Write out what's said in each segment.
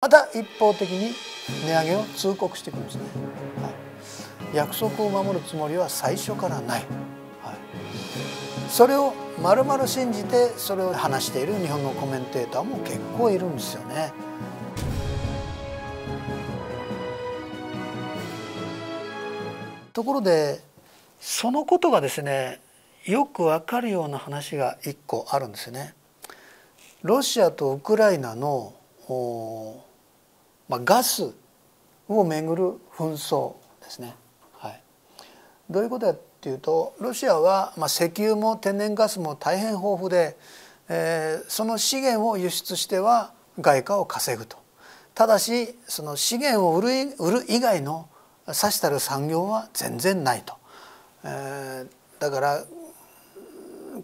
また一方的に値上げを通告してくるんですね、はい、約束を守るつもりは最初からない、はい、それをまるまる信じてそれを話している日本のコメンテーターも結構いるんですよねところでそのことがですねよくわかるような話が一個あるんですよねロシアとウクライナのまあ、ガスをめぐる紛争ですね。はい、どういうことかっていうとロシアは、まあ、石油も天然ガスも大変豊富で、えー、その資源を輸出しては外貨を稼ぐと。ただしその資源を売る売る以外のさしたる産業は全然ないと、えー、だから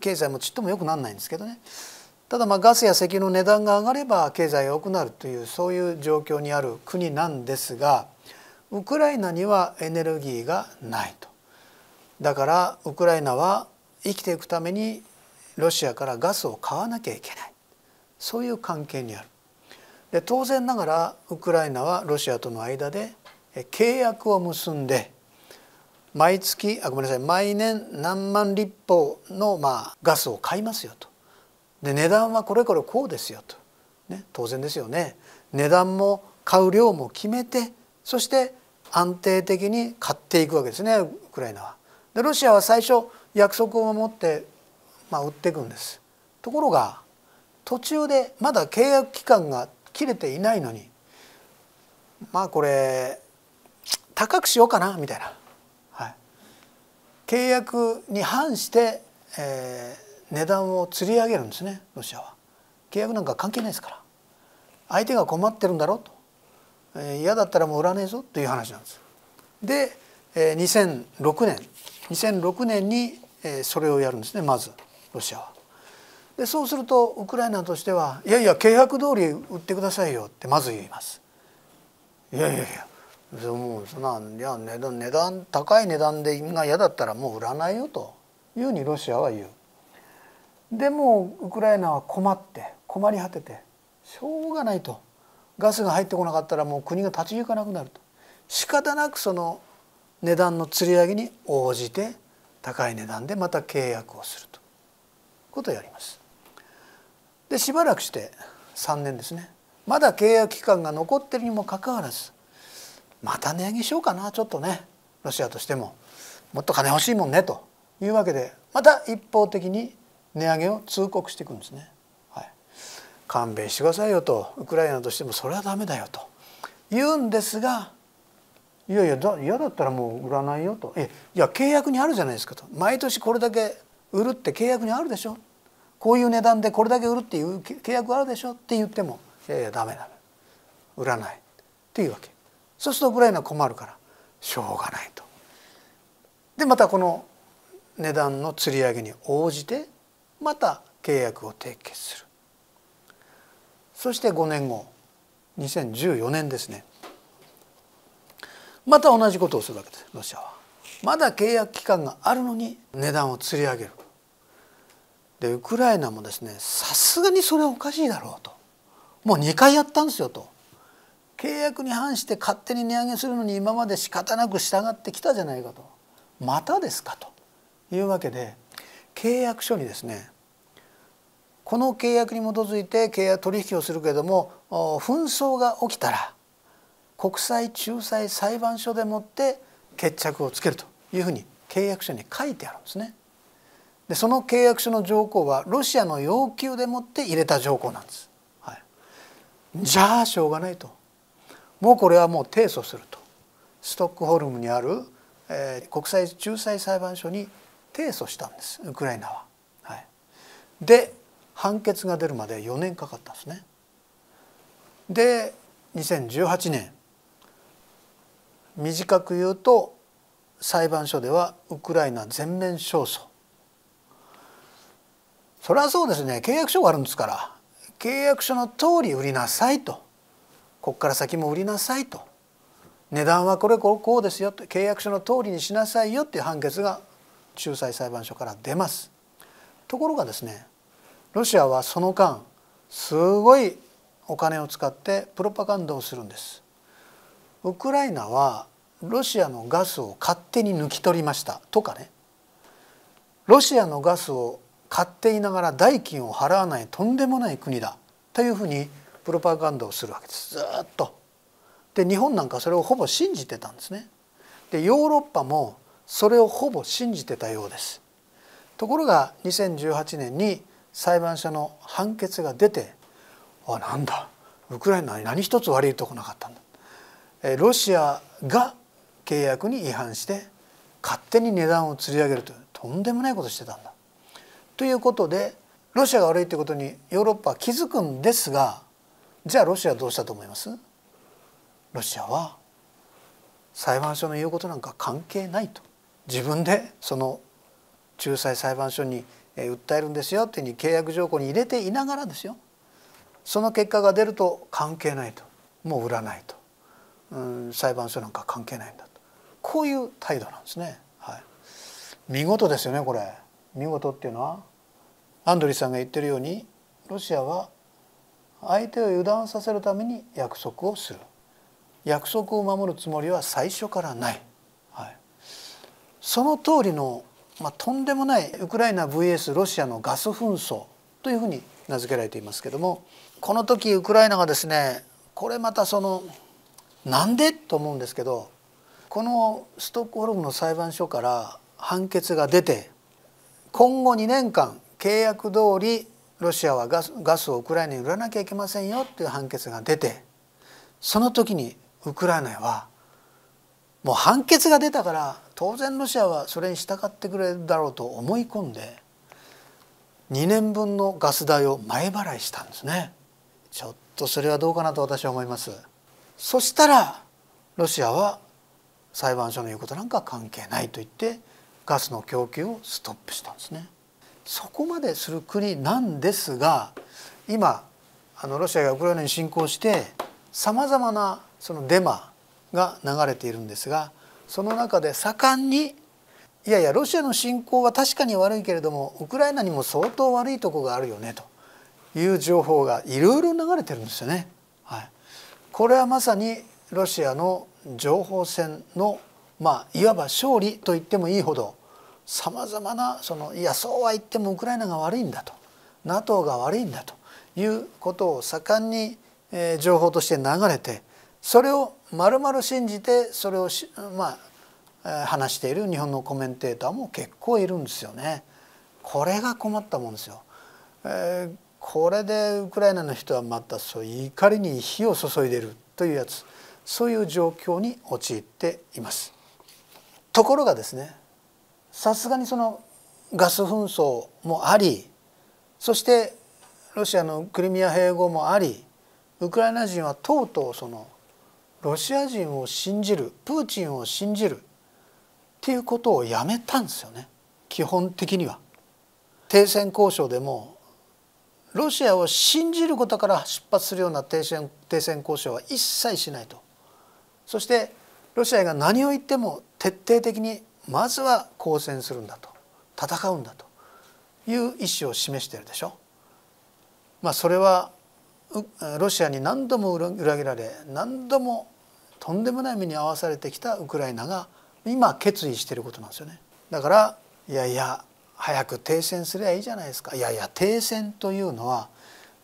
経済もちっとも良くならないんですけどねただまあガスや石油の値段が上がれば経済が良くなるというそういう状況にある国なんですがウクライナにはエネルギーがないとだからウクライナは生きていくためにロシアからガスを買わなきゃいけないそういう関係にあるで当然ながらウクライナはロシアとの間で契約を結んで毎月あごめんなさい毎年何万立方のまあガスを買いますよとで値段はこれこれこうですよと、ね、当然ですよね値段も買う量も決めてそして安定的に買っていくわけですねウクライナは。でロシアは最初約束を守って、まあ、売っていくんです。ところが途中でまだ契約期間が切れていないのにまあこれ高くしようかなみたいな、はい、契約に反して、え値段を釣り上げるんですねロシアは契約なんか関係ないですから相手が困ってるんだろうと、えー、嫌だったらもう売らねえぞという話なんですで、えー、2006年2006年に、えー、それをやるんですねまずロシアは。でそうするとウクライナとしては「いやいや契約通り売ってくださいよ」ってまず言います。いやいやいやもうそんないや値段高い値段でが嫌だったらもう売らないよというふうにロシアは言う。でもウクライナは困って困り果ててしょうがないとガスが入ってこなかったらもう国が立ち行かなくなると仕方なくその値段のつり上げに応じて高い値段でまた契約をするとことをやります。でしばらくして3年ですねまだ契約期間が残ってるにもかかわらずまた値上げしようかなちょっとねロシアとしてももっと金欲しいもんねというわけでまた一方的に値上げを通告していくんですね。はい、勘弁してくださいよとウクライナとしてもそれはダメだよと言うんですがいやいやだ嫌だったらもう売らないよとえいや契約にあるじゃないですかと毎年これだけ売るって契約にあるでしょこういう値段でこれだけ売るっていう契約あるでしょって言ってもいやいやダメだ売らないっていうわけそうするとウクライナ困るからしょうがないと。でまたこの値段のつり上げに応じてまた契約を締結するそして5年後2014年ですねまた同じことをするわけですロシアは。まだ契約期間があるのに値段をつり上げる。でウクライナもですねさすがにそれはおかしいだろうともう2回やったんですよと契約に反して勝手に値上げするのに今まで仕方なく従ってきたじゃないかとまたですかというわけで契約書にですねこの契約に基づいて契約取引をするけれども紛争が起きたら国際仲裁裁判所でもって決着をつけるというふうに契約書に書いてあるんですね。でその契約書の条項はロシアの要求でもって入れた条項なんです。はい、じゃあしょうがないともうこれはもう提訴するとストックホルムにある、えー、国際仲裁裁判所に提訴したんですウクライナは。はい、で判決が出るまで4年かかったんですね。で2018年短く言うと裁判所ではウクライナ全面勝訴それはそうですね契約書があるんですから契約書の通り売りなさいとこっから先も売りなさいと値段はこれこうですよと契約書の通りにしなさいよっていう判決が仲裁裁判所から出ますところがですねロシアはその間すごいお金を使ってプロパガンダをするんですウクライナはロシアのガスを勝手に抜き取りましたとかねロシアのガスを買っていながら代金を払わないとんでもない国だというふうにプロパガンダをするわけですずっと。で日本なんかそれをほぼ信じてたんですね。でヨーロッパもそれをほぼ信じてたようですところが2018年に裁判所の判決が出てあなんだウクライナに何一つ悪いとこなかったんだロシアが契約に違反して勝手に値段をつり上げるというとんでもないことしてたんだ。ということでロシアが悪いということにヨーロッパは気づくんですがじゃあロシアはどうしたと思いますロシアは裁判所の言うことなんか関係ないと自分でその仲裁裁判所に訴えるんですよっていうふうに契約条項に入れていながらですよその結果が出ると関係ないともう売らないと、うん、裁判所なんか関係ないんだとこういう態度なんですね。はい、見事ですよねこれ見事っていうのはアンドリーさんが言ってるようにロシアは相手を油断させるために約束をする約束を守るつもりは最初からない。その通りの、まあ、とんでもないウクライナ VS ロシアのガス紛争というふうに名付けられていますけどもこの時ウクライナがですねこれまたそのなんでと思うんですけどこのストックホルムの裁判所から判決が出て今後2年間契約通りロシアはガスガスをウクライナに売らなきゃいけませんよっていう判決が出てその時にウクライナはもう判決が出たから当然ロシアはそれに従ってくれるだろうと思い込んで2年分のガス代を前払いしたんですねちょっとそれはどうかなと私は思いますそしたらロシアは裁判所の言うことなんか関係ないと言ってガスの供給をストップしたんですねそこまでする国なんですが今あのロシアがウクライナに侵攻してさまざまなそのデマが流れているんですがその中で盛んにいやいやロシアの侵攻は確かに悪いけれどもウクライナにも相当悪いとこがあるよねという情報がいろいろ流れてるんですよね。はい、これはまさにロシアの情報戦のまあいわば勝利と言ってもいいほどさまざまなそのいやそうは言ってもウクライナが悪いんだと NATO が悪いんだということを盛んに情報として流れてそれをまるまる信じてそれをまあ話している日本のコメンテーターも結構いるんですよね。これが困ったもんですよ。えー、これでウクライナの人はまたそう怒りに火を注いでるというやつそういう状況に陥っています。ところがですねさすがにそのガス紛争もありそしてロシアのクリミア併合もありウクライナ人はとうとうそのロシア人を信じるプーチンを信じるっていうことをやめたんですよね基本的には。停戦交渉でもロシアを信じることから出発するような停戦停戦交渉は一切しないとそしてロシアが何を言っても徹底的にまずは抗戦するんだと戦うんだという意思を示しているでしょ。まあ、それはロシアに何度も裏切られ何度もとんでもない目に遭わされてきたウクライナが今決意してることなんですよねだからいやいや早く停戦すりゃいいじゃないですかいやいや停戦というのは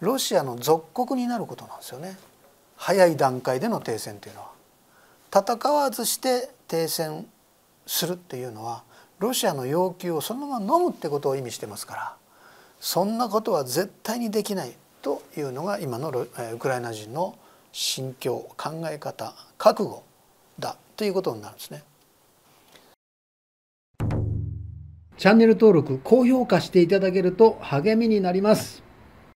ロシアの属国になることなんですよね早い段階での停戦というのは戦わずして停戦するっていうのはロシアの要求をそのまま飲むってことを意味してますからそんなことは絶対にできないというのが今のウクライナ人の心境考え方覚悟だということになるんですね。チャンネル登録高評価していただけると励みになります。